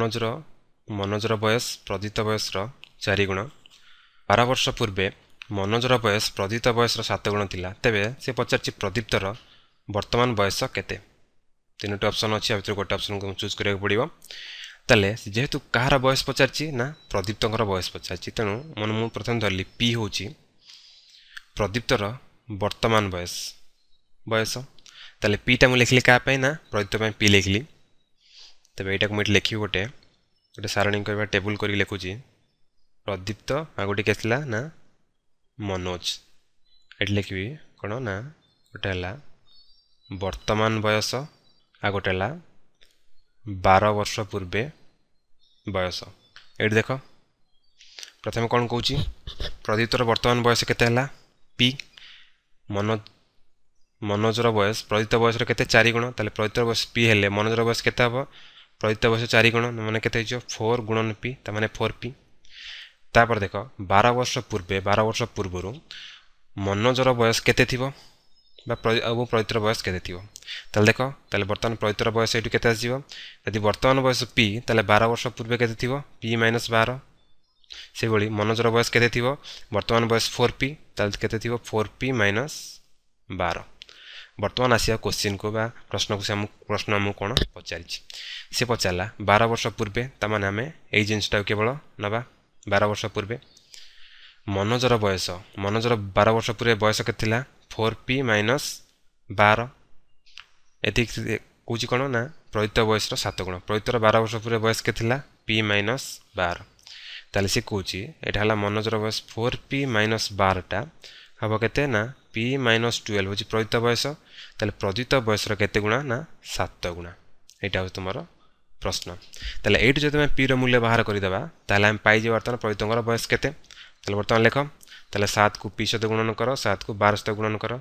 ମନୋଜର ମନୋଜର ବୟସ ପ୍ରଦିତ ବୟସର ଚାରିଗୁଣ ବାର ବର୍ଷ ପୂର୍ବେ ମନୋଜର ବୟସ ପ୍ରଦିତ ବୟସର ସାତ ଗୁଣ ଥିଲା ତେବେ ସେ ପଚାରିଛି ପ୍ରଦୀପ୍ତର ବର୍ତ୍ତମାନ ବୟସ କେତେ ତିନୋଟି ଅପସନ୍ ଅଛି ଆ ଭିତରୁ ଗୋଟେ ଅପସନ୍କୁ ଚୁଜ୍ କରିବାକୁ ପଡ଼ିବ ତାହେଲେ ସେ ଯେହେତୁ କାହାର ବୟସ ପଚାରିଛି ନା ପ୍ରଦୀପ୍ତଙ୍କର ବୟସ ପଚାରିଛି ତେଣୁ ମାନେ ମୁଁ ପ୍ରଥମେ ଧରିଲି ପି ହେଉଛି ପ୍ରଦୀପ୍ତର ବର୍ତ୍ତମାନ ବୟସ ବୟସ ତାହେଲେ ପିଟା ମୁଁ ଲେଖିଲି କାହା ପାଇଁ ନା ପ୍ରଦୀପ୍ତ ପାଇଁ ପି ଲେଖିଲି ତେବେ ଏଇଟାକୁ ମୁଁ ଏଠି ଲେଖିବି ଗୋଟେ ଗୋଟେ ସାରଣୀ କରିବା ଟେବୁଲ୍ କରିକି ଲେଖୁଛି ପ୍ରଦୀପ୍ତ ଆଉ ଗୋଟେ କେସ୍ ଥିଲା ନା ମନୋଜ ଏଠି ଲେଖିବି କ'ଣ ନା ଗୋଟେ ହେଲା ବର୍ତ୍ତମାନ ବୟସ ଆଉ ଗୋଟେ ହେଲା ବାର ବର୍ଷ ପୂର୍ବେ ବୟସ ଏଠି ଦେଖ ପ୍ରଥମେ କ'ଣ କହୁଛି ପ୍ରଦୀପ୍ତର ବର୍ତ୍ତମାନ ବୟସ କେତେ ହେଲା ପି ମନୋଜ ମନୋଜର ବୟସ ପ୍ରଦୀପ୍ତ ବୟସର କେତେ ଚାରି ଗୁଣ ତାହେଲେ ପ୍ରଦୀପ୍ତର ବୟସ ପି ହେଲେ ମନୋଜର ବୟସ କେତେ ହେବ প্রদীপ্তাবশ্য চারি গুণ মানে কেতে হয়েছ ফোর গুণন পি তার মানে ফোর পি তারপরে দেখ বার বর্ষ পূর্বে বার বর্ষ পূর্বর মনোজর বয়স কেতে থিব বা এবং প্রদীপ্তর বয়স কেতে থিব তাহলে দেখ তাহলে বর্তমান প্রদীপ্তর বয়স এটি কেতে আসব যদি বর্তমান বয়স পি তাহলে বার বর্ষ পূর্বে কেতে থিব পি মাইনস বার সেইভাবে মনোজর বয়স কেতে থিব বর্তমান বয়স ফোর পি তাহলে কেতে থিব ফোর পি মাইনস ବାର ବର୍ତ୍ତମାନ ଆସିବା କୋଶ୍ଚିନ୍କୁ ବା ପ୍ରଶ୍ନକୁ ସେ ଆମକୁ ପ୍ରଶ୍ନ ଆମକୁ କ'ଣ ପଚାରିଛି ସେ ପଚାରିଲା ବାର ବର୍ଷ ପୂର୍ବେ ତାମାନେ ଆମେ ଏଇ ଜିନିଷଟାକୁ କେବଳ ନେବା ବାର ବର୍ଷ ପୂର୍ବେ ମନୋଜର ବୟସ ମନୋଜର ବାର ବର୍ଷ ପୂର୍ବେ ବୟସ କେତେ ଥିଲା ଫୋର୍ ପି ମାଇନସ୍ ବାର ଏତିକି କହୁଛି କ'ଣ ନା ପ୍ରୟିତ ବୟସର ସାତ ଗୁଣ ପ୍ରୟିତର ବାର ବର୍ଷ ପୂର୍ବେ ବୟସ କେତେ ଥିଲା ପି ମାଇନସ୍ ବାର ତାହେଲେ ସେ କହୁଛି ଏଇଟା ହେଲା ମନୋଜର ବୟସ ଫୋର୍ ପି ମାଇନସ୍ ବାରଟା হব কেতে না পি মাইনস টুয়েলভ হচ্ছে প্রদীত বয়স তাহলে প্রদীত বয়সর কেতে গুণা না সাত গুণা এইটা হচ্ছে তোমার প্রশ্ন তাহলে এইটু যদি আমি পির মূল্য বাহার করিদেবা তাহলে আমি পাইযে বর্তমান প্রদীতঙ্কর বয়স কেতে তাহলে বর্তমান লেখ তাহলে সাতকু পি সহ গুণন কর সাতকু বার সহ গুণন কর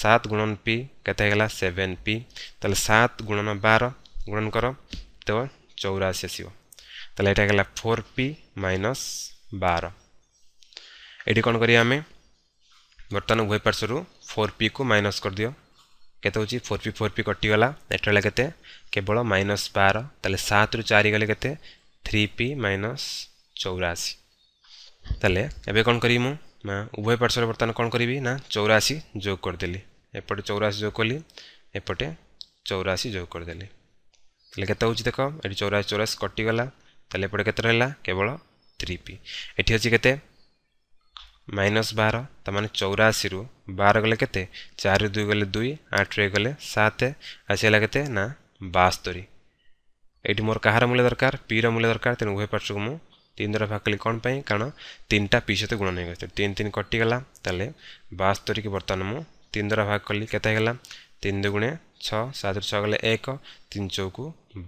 সাত গুণন পি কেতে হয়ে গেল সেভেন পি তাহলে সাত গুণন বার গুণন কর তো চৌরাশি আসব তাহলে এটা গেল ফোর পি মাইনস বার এটি কোণ করি আমি बर्तमान उभय पार्श्व फोर पी को माइनस कर दियो के फोर पी फोर पी कटिगला एटाला केवल माइनस बार तेल सात रु चार गले के थ्री पी माइनस चौराशी तेल एवं कौन करी उभय पार्श्व बर्तमान कौन करी ना चौराशी जो करदेली एपटे चौराशी जो कली एपटे चौराशी जो करदे के देख ये चौराशी चौराशी कटिगला तेल एपटे केवल थ्री पी एटी अच्छे মাইনস বার তা মানে চৌরাশি বার গলে কেতে চারি দুই গলে দুই আঠরে গলে সাত আসিগলা কেতে না বাস্তরি ଏଇଠି ମୋର କାହାର ମୂଲ୍ୟ ଦରକାର ପିର ମୂଲ୍ୟ ଦରକାର ତେଣୁ ଉଭୟ ପାର୍ଶ୍ୱକୁ ମୁଁ ତିନି ଦ୍ୱାରା ଭାଗ କଲି କ'ଣ ପାଇଁ କାରଣ ତିନିଟା ପି ସହିତ ଗୁଣ ନେଇଗଲି ତିନି ତିନି କଟିଗଲା ତାହେଲେ ବାସ୍ତରୀକି ବର୍ତ୍ତମାନ ମୁଁ ତିନି ଦ୍ୱାରା ଭାଗ କଲି କେତେ ହେଇଗଲା ତିନି ଦୁଗୁଣେ ଛଅ ସାତରୁ ଛଅ ଗଲେ ଏକ ତିନି ଚଉକୁ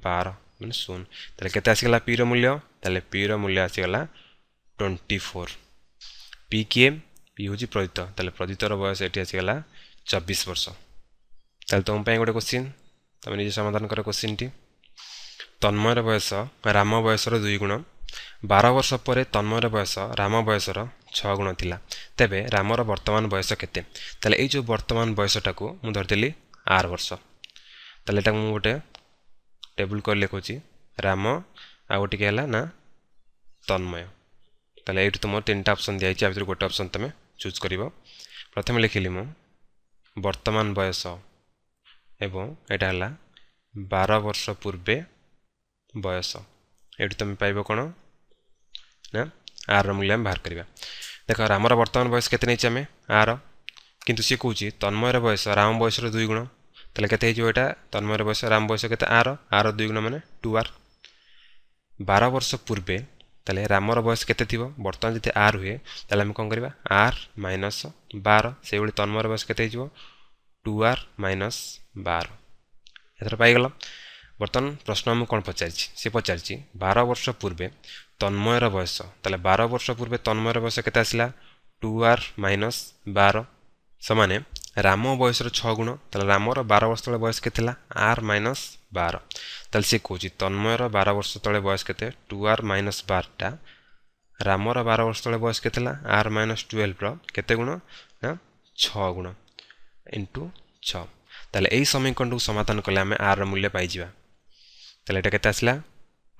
ବାର ମାନେ ଶୂନ ତାହେଲେ କେତେ ଆସିଗଲା ପିର ମୂଲ୍ୟ ତାହେଲେ ପିର ମୂଲ୍ୟ ଆସିଗଲା ଟ୍ୱେଣ୍ଟି ଫୋର୍ बीके बी होजी प्रदित तले प्रदितर वयस एठी आछीला 24 वर्ष तले तुम पय गो क्वेश्चन तमे नि समाधान कर क्वेश्चन ती तन्मयर वयस राम वयसर दुई गुण बार वर्ष पय तन्मयर वयस राम वयसर 6 गुनो थिला तेबे रामर वर्तमान वयस केते तले ए जो वर्तमान वयस टाकु मु धरदली आर वर्ष तले टा गोटे टेबल कर लेखु छी राम आ उठि गेला ना तन्मय तु तिन अप्सन दिइतर गए अप्सन तुज गरि प्रथमे लेखिलि म बर्तमान बयस एवं होला बार वर्ष पूर्व बयस एट त आर र मूल्य बाह्र देख रम बर्तमान वयस केती आम आर कति सि कि तन्मयर बयस राम बयस दुई गुण तन्मयर वयस राम वयस आर आर दुई गुण म टु आर बार वर्ष पूर्व तले रामर वयस केते थियो वर्तमान जति आर कोन करबा आर मनस बार त्यही भन्मयर वयस केते टु आर्नस बारगल वर्तमान प्रश्न कचारिस पचारिस 12 वर्ष पूर्व तन्मयर वयस तले 12 वर्ष पूर्व तन्मयर बयस केते आसला टुआर मनस बार सानो वयसर 6 छुण तले र 12 वर्ष तयस केत आर मनस 12 ତାହେଲେ ସେ କହୁଛି ତନ୍ମୟର ବାର ବର୍ଷ ତଳେ ବୟସ କେତେ ଟୁ ଆର୍ ମାଇନସ୍ ବାରଟା ରାମର ବାର ବର୍ଷ ତଳେ ବୟସ କେତେ ଥିଲା ଆର୍ ମାଇନସ୍ ଟୁଏଲ୍ଭର କେତେ ଗୁଣ ନା ଛଅ ଗୁଣ ଇଣ୍ଟୁ ଛଅ ତାହେଲେ ଏଇ ସମୀକରଣକୁ ସମାଧାନ କଲେ ଆମେ ଆର୍ର ମୂଲ୍ୟ ପାଇଯିବା ତାହେଲେ ଏଇଟା କେତେ ଆସିଲା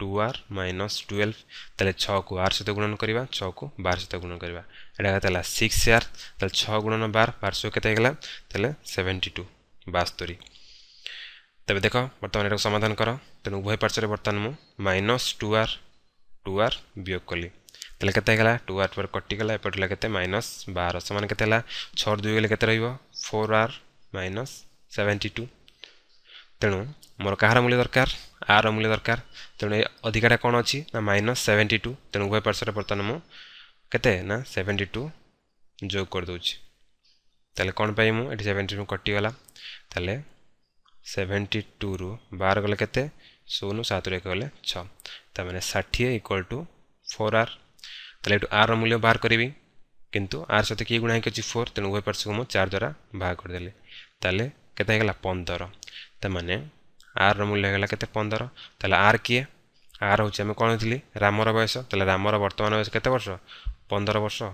ଟୁ ଆର୍ ମାଇନସ୍ ଟୁଏଲ୍ଭ ତାହେଲେ ଛଅକୁ ଆର୍ ସହିତ ଗୁଣନ କରିବା ଛଅକୁ ବାର ସହିତ ଗୁଣନ କରିବା ଏଇଟା କେତେ ହେଲା ସିକ୍ସ ଆର୍ ତାହେଲେ ଛଅ ଗୁଣନ ବାର ପାର୍ଶ୍ୱ କେତେ ହେଇଗଲା ତାହେଲେ ସେଭେଣ୍ଟି ଟୁ ବାସ୍ତରୀ তবে দেখ বর্তমানে এটা সমাধান কর তেমন উভয় পার্শ্বরে বর্তমান মু minus two R two R বিয়োগ কলি তাহলে কেতে হল টু আর টু আর কটিগলা এপটে কেতে মাইনস বার সমান কেতে হল ছর দুই গেলে কেতে রহব four R minus seventy two তেণু ମୋର କାହାର ମୂଲ୍ୟ ଦରକାର ଆର ମୂଲ୍ୟ ଦରକାର ତେଣୁ ଏ ଅଧିକାଟା କ'ଣ ଅଛି ନା ମାଇନସ୍ ସେଭେଣ୍ଟି ଟୁ ତେଣୁ ଉଭୟ ପାର୍ଶ୍ୱରେ ବର୍ତ୍ତମାନ ମୁଁ କେତେ ନା ସେଭେଣ୍ଟି ଟୁ ଯୋଗ କରିଦେଉଛି ତାହେଲେ କ'ଣ ପାଇଁ ମୁଁ ଏଠି ସେଭେଣ୍ଟି ଟୁ କଟିଗଲା ତାହେଲେ ସେଭେଣ୍ଟି ଟୁରୁ ବାର ଗଲେ କେତେ ଶୂନ ସାତରୁ ଏକ ଗଲେ ଛଅ ତା'ମାନେ ଷାଠିଏ ଇକ୍ୱାଲ୍ ଟୁ ଫୋର୍ ଆର୍ ତାହେଲେ ଏଠୁ ଆର୍ର ମୂଲ୍ୟ ବାହାର କରିବି କିନ୍ତୁ ଆର୍ ସହିତ କିଏ ଗୁଣା ହେଇକି ଅଛି ଫୋର୍ ତେଣୁ ଉଭୟ ପାର୍ଶ୍ୱକୁ ମୁଁ ଚାରି ଦ୍ୱାରା ବାହାର କରିଦେଲି ତାହେଲେ କେତେ ହେଇଗଲା ପନ୍ଦର ତା'ମାନେ ଆର୍ର ମୂଲ୍ୟ ହେଇଗଲା କେତେ ପନ୍ଦର ତାହେଲେ ଆର୍ କିଏ ଆର୍ ହେଉଛି ଆମେ କ'ଣ ହେଇଥିଲି ରାମର ବୟସ ତାହେଲେ ରାମର ବର୍ତ୍ତମାନ ବୟସ କେତେ ବର୍ଷ ପନ୍ଦର ବର୍ଷ